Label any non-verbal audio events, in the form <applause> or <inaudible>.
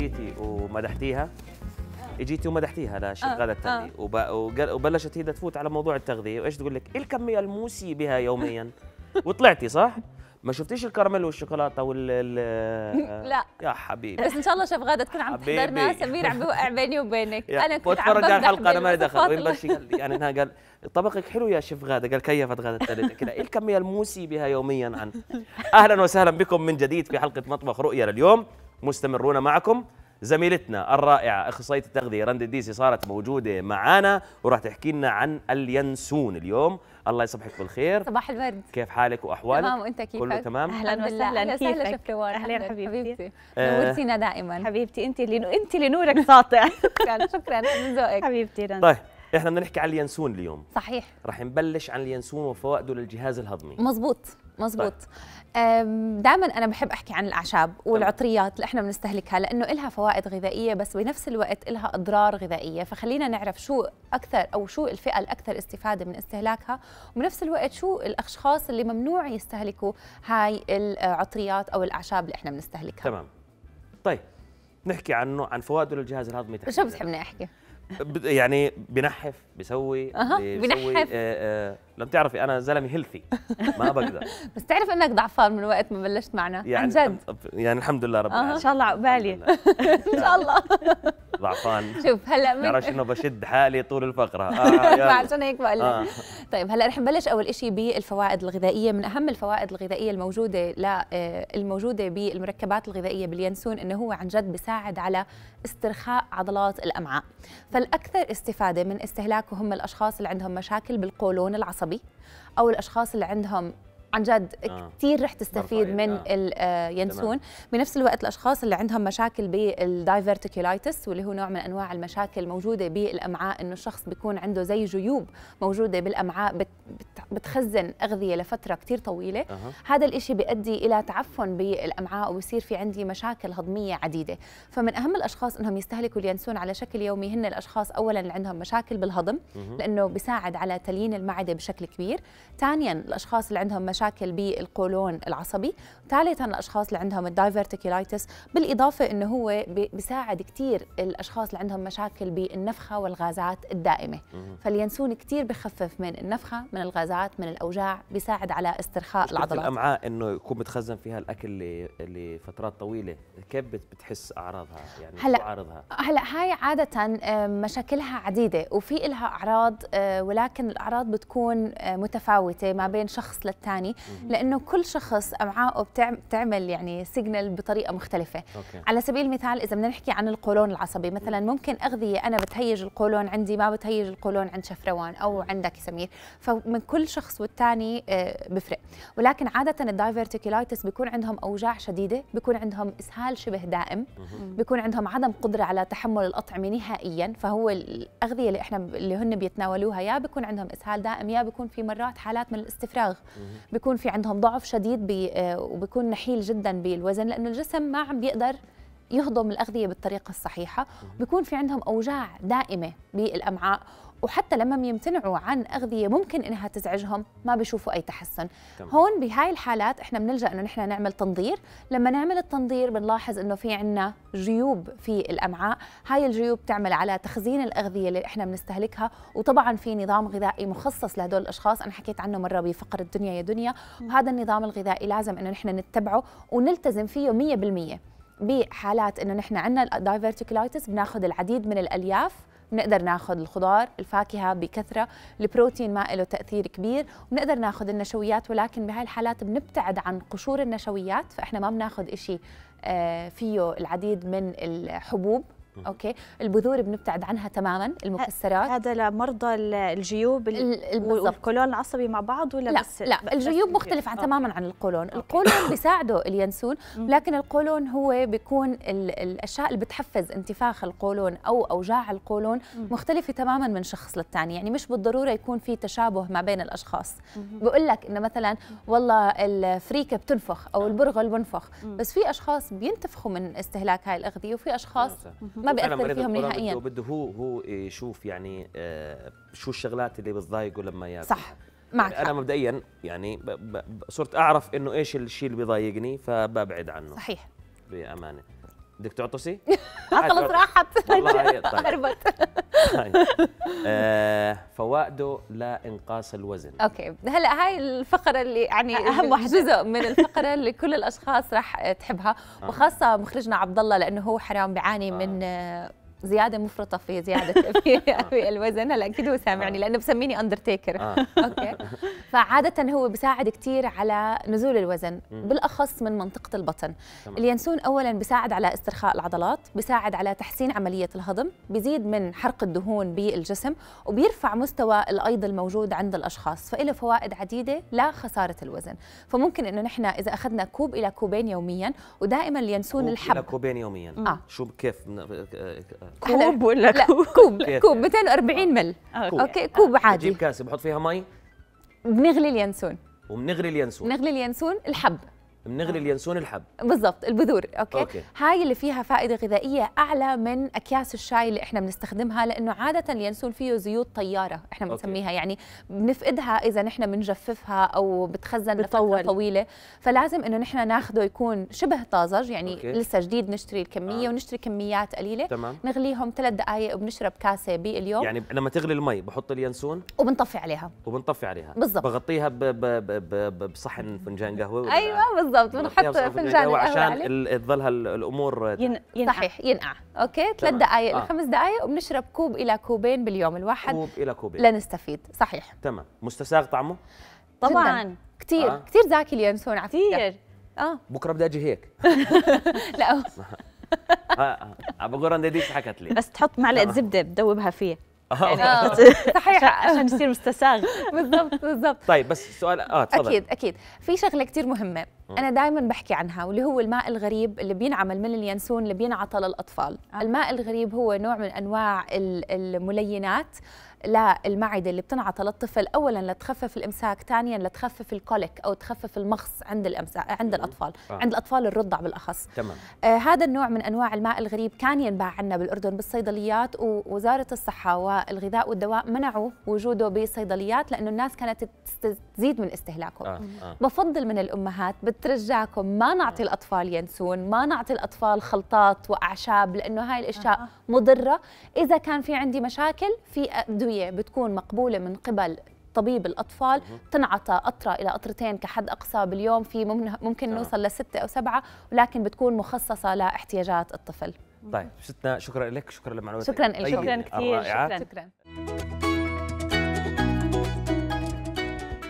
جيتي ومدحتيها اجيتي ومدحتيها لشغاله التغذيه آه. آه. وب... وبلشت هي تفوت على موضوع التغذيه وايش تقول لك إيه الكميه الموسي بها يوميا <laughs> وطلعتي صح ما شفتيش الكراميل والشوكولاته وال <laughs> لا يا حبيبي بس ان شاء الله شوف غاده تكون عم تحضرنا سمير عم بيوقع <laughs> بيني وبينك انا كنت بتفرج على الحلقه انا ما دخل وين بلش يعني انها قال طبقك حلو يا شيف غاده قال كيفت غاده الثالثه كذا ايه الكميه الموسي بها يوميا عن اهلا وسهلا بكم من جديد في حلقه مطبخ رؤيا لليوم مستمرون معكم زميلتنا الرائعة أخصائية التغذية رند الديسي صارت موجودة معانا وراح تحكي لنا عن اليانسون اليوم الله يصبحك بالخير صباح الورد كيف حالك وأحوالك؟ تمام وأنت كيفك؟ كله تمام؟ أهلا وسهلا أهلا وسهلا شف روان أهلا حبيبتي آه. نورتينا دائما حبيبتي أنت اللي أنت لنورك ساطع <laughs> شكرا شكرا من ذوقك حبيبتي رند طيب احنا بدنا نحكي عن اليانسون اليوم صحيح رح نبلش عن اليانسون وفوائده للجهاز الهضمي مزبوط مزبوط طيب. دائما انا بحب احكي عن الاعشاب والعطريات اللي احنا بنستهلكها لانه إلها فوائد غذائيه بس بنفس الوقت إلها اضرار غذائيه فخلينا نعرف شو اكثر او شو الفئه الاكثر استفاده من استهلاكها وبنفس الوقت شو الاشخاص اللي ممنوع يستهلكوا هاي العطريات او الاعشاب اللي احنا بنستهلكها تمام طيب نحكي عنه عن فوائده للجهاز الهضمي شو بتحبني احكي يعني بنحف بسوي أه. بنحف آه آه لم تعرفي انا زلمه هيلثي ما بقدر <laughs> بس تعرف انك ضعفان من وقت ما بلشت معنا يعني عن جد يعني الحمد لله رب العالمين أه. ان شاء الله عقبالي <laughs> ان شاء الله <laughs> ضعفان <laughs> شوف هلا من بعرفش انه بشد حالي طول الفقره آه <laughs> عشان هيك بقول آه. طيب هلا رح نبلش اول شيء بالفوائد الغذائيه من اهم الفوائد الغذائيه الموجوده لا آه، الموجوده بالمركبات الغذائيه باليانسون انه هو عن جد بيساعد على استرخاء عضلات الامعاء فالاكثر استفاده من استهلاكه هم الاشخاص اللي عندهم مشاكل بالقولون العصبي او الاشخاص اللي عندهم عن جد آه. كثير رح تستفيد إيه، من آه. آه، ينسون بنفس الوقت الاشخاص اللي عندهم مشاكل بالدايفرتيكولايتس واللي هو نوع من انواع المشاكل الموجوده بالامعاء انه الشخص بيكون عنده زي جيوب موجوده بالامعاء بتخزن اغذيه لفتره كثير طويله أه. هذا الشيء بيؤدي الى تعفن بالامعاء وبصير في عندي مشاكل هضميه عديده فمن اهم الاشخاص انهم يستهلكوا اليانسون على شكل يومي هن الاشخاص اولا اللي عندهم مشاكل بالهضم أه. لانه بيساعد على تليين المعده بشكل كبير ثانيا الاشخاص اللي عندهم مشاكل مشاكل بالقولون العصبي ثالثا الاشخاص اللي عندهم الدايفرتيكولايتس بالاضافه انه هو بيساعد كثير الاشخاص اللي عندهم مشاكل بالنفخه والغازات الدائمه فاليانسون كثير بخفف من النفخه من الغازات من الاوجاع بيساعد على استرخاء العضلات الامعاء انه يكون متخزن فيها الاكل لفترات طويله كيف بتحس اعراضها يعني هلا عارضها. هلا هاي عاده مشاكلها عديده وفي لها اعراض آه، ولكن الاعراض بتكون آه، متفاوته ما بين شخص للثاني يعني لانه كل شخص امعائه بتعمل يعني سيجنال بطريقه مختلفه أوكي. على سبيل المثال اذا بدنا نحكي عن القولون العصبي مثلا ممكن اغذيه انا بتهيج القولون عندي ما بتهيج القولون عند شفروان او عندك سمير فمن كل شخص والثاني آه، بفرق ولكن عاده الدايفرتيكولايتس بيكون عندهم اوجاع شديده بيكون عندهم اسهال شبه دائم بيكون عندهم عدم قدره على تحمل الاطعمه نهائيا فهو الاغذيه اللي احنا اللي هن بيتناولوها يا بيكون عندهم اسهال دائم يا بيكون في مرات حالات من الاستفراغ بيكون في عندهم ضعف شديد بي آه، وبيكون نحيل جدا بالوزن لانه الجسم ما عم بيقدر يهضم الاغذيه بالطريقه الصحيحه بيكون في عندهم اوجاع دائمه بالامعاء وحتى لما يمتنعوا عن أغذية ممكن إنها تزعجهم ما بيشوفوا أي تحسن تمام. هون بهاي الحالات إحنا بنلجأ إنه نحن نعمل تنظير لما نعمل التنظير بنلاحظ إنه في عنا جيوب في الأمعاء هاي الجيوب تعمل على تخزين الأغذية اللي إحنا بنستهلكها وطبعا في نظام غذائي مخصص لهدول الأشخاص أنا حكيت عنه مرة بفقر الدنيا يا دنيا وهذا النظام الغذائي لازم إنه نحن نتبعه ونلتزم فيه 100% بحالات انه نحن عندنا الدايفرتيكولايتس بناخذ العديد من الالياف بنقدر ناخذ الخضار الفاكهه بكثره البروتين ما له تاثير كبير وبنقدر ناخذ النشويات ولكن بهاي الحالات بنبتعد عن قشور النشويات فاحنا ما بناخذ شيء آه، فيه العديد من الحبوب اوكي البذور بنبتعد عنها تماما المكسرات هذا لمرضى الجيوب والقولون العصبي مع بعض ولا لا بس لا الجيوب مختلف عن تماما عن القولون أوكي. القولون بيساعده اليانسون لكن القولون هو بيكون الاشياء اللي بتحفز انتفاخ القولون او اوجاع القولون مختلفه تماما من شخص للثاني يعني مش بالضروره يكون في تشابه ما بين الاشخاص بقول لك انه مثلا والله الفريكه بتنفخ او نعم. البرغل بنفخ بس في اشخاص بينتفخوا من استهلاك هاي الاغذيه وفي اشخاص نعم. ما بياثر فيهم نهائيا بده, بده هو هو يشوف يعني آه شو الشغلات اللي بتضايقه لما ياكل صح معك يعني انا مبدئيا يعني صرت اعرف انه ايش الشيء اللي بيضايقني فببعد عنه صحيح بامانه بدك تعطسي؟ <laughs> آه، خلص <laughs> راحت والله آه <laughs> فوائده لانقاص الوزن اوكي هلا هاي الفقره اللي يعني <laughs> اهم جزء من الفقره اللي كل الاشخاص راح تحبها آه. وخاصه مخرجنا عبد الله لانه هو حرام بيعاني آه. من زياده مفرطه في زياده <laughs> في الوزن هلا اكيد هو سامعني آه. لانه بسميني اندرتيكر آه. <laughs> اوكي فعاده هو بيساعد كثير على نزول الوزن بالاخص من منطقه البطن تمام. اليانسون اولا بيساعد على استرخاء العضلات بيساعد على تحسين عمليه الهضم بيزيد من حرق الدهون بالجسم وبيرفع مستوى الايض الموجود عند الاشخاص فله فوائد عديده لخساره الوزن فممكن انه نحن اذا اخذنا كوب الى كوبين يوميا ودائما اليانسون الحب كوب الى كوبين يوميا آه. شو كيف آه، كوب ولا كوب كوب <laughs> كوب 240 مل آه، أوكي. كوب آه، عادي نجيب كاسه بحط فيها مي بنغلي اليانسون وبنغلي اليانسون بنغلي اليانسون الحب بنغلي آه. اليانسون الحب بالضبط البذور أوكي؟, اوكي هاي اللي فيها فائده غذائيه اعلى من اكياس الشاي اللي احنا بنستخدمها لانه عاده اليانسون فيه زيوت طياره احنا بنسميها يعني بنفقدها اذا نحن بنجففها او بتخزن لفتره طويله فلازم انه نحن ناخده يكون شبه طازج يعني أوكي. لسه جديد نشتري الكميه آه. ونشتري كميات قليله تمام. نغليهم ثلاث دقائق وبنشرب كاسه باليوم يعني لما تغلي المي بحط اليانسون وبنطفي عليها وبنطفي عليها بالضبط بغطيها بصحن فنجان قهوه ايوه بالضبط بالضبط بنحط فنجان القهوه عشان تظل هالامور ين... ينقع. صحيح ينقع اوكي ثلاث دقائق آه. لخمس دقائق وبنشرب كوب الى كوبين باليوم الواحد كوب الى كوبين لنستفيد صحيح تمام مستساغ طعمه طبعا جداً. كثير آه. كثير ذاكي اليانسون على كثير اه بكره بدي اجي هيك <laughs> لا <laughs> آه، آه. بقول ديديك حكت لي بس تحط معلقه آه. زبده بتذوبها فيه يعني <laughs> صحيح عشان يصير مستساغ بالضبط بالضبط طيب بس سؤال اه تفضل اكيد اكيد في شغله كثير مهمه آه. انا دائما بحكي عنها واللي هو الماء الغريب اللي بينعمل من اليانسون اللي بينعطى للاطفال آه. الماء الغريب هو نوع من انواع الملينات للمعدة اللي بتنعطى للطفل أولا لتخفف الإمساك ثانيا لتخفف الكوليك أو تخفف المغص عند الإمساك عند الأطفال آه. عند الأطفال الرضع بالأخص تمام. آه هذا النوع من أنواع الماء الغريب كان ينباع عنا بالأردن بالصيدليات ووزارة الصحة والغذاء والدواء منعوا وجوده بالصيدليات لأنه الناس كانت تزيد من استهلاكه آه. آه. بفضل من الأمهات بت بترجعكم ما نعطي الأطفال ينسون ما نعطي الأطفال خلطات وأعشاب لأنه هاي الأشياء مضرة إذا كان في عندي مشاكل في أدوية بتكون مقبولة من قبل طبيب الاطفال تنعطى قطره الى قطرتين كحد اقصى باليوم في ممكن نعم. نوصل لسته او سبعه ولكن بتكون مخصصه لاحتياجات الطفل طيب ستنا شكرا لك شكرا لمعلوماتك شكرا لك شكرا كثير شكرا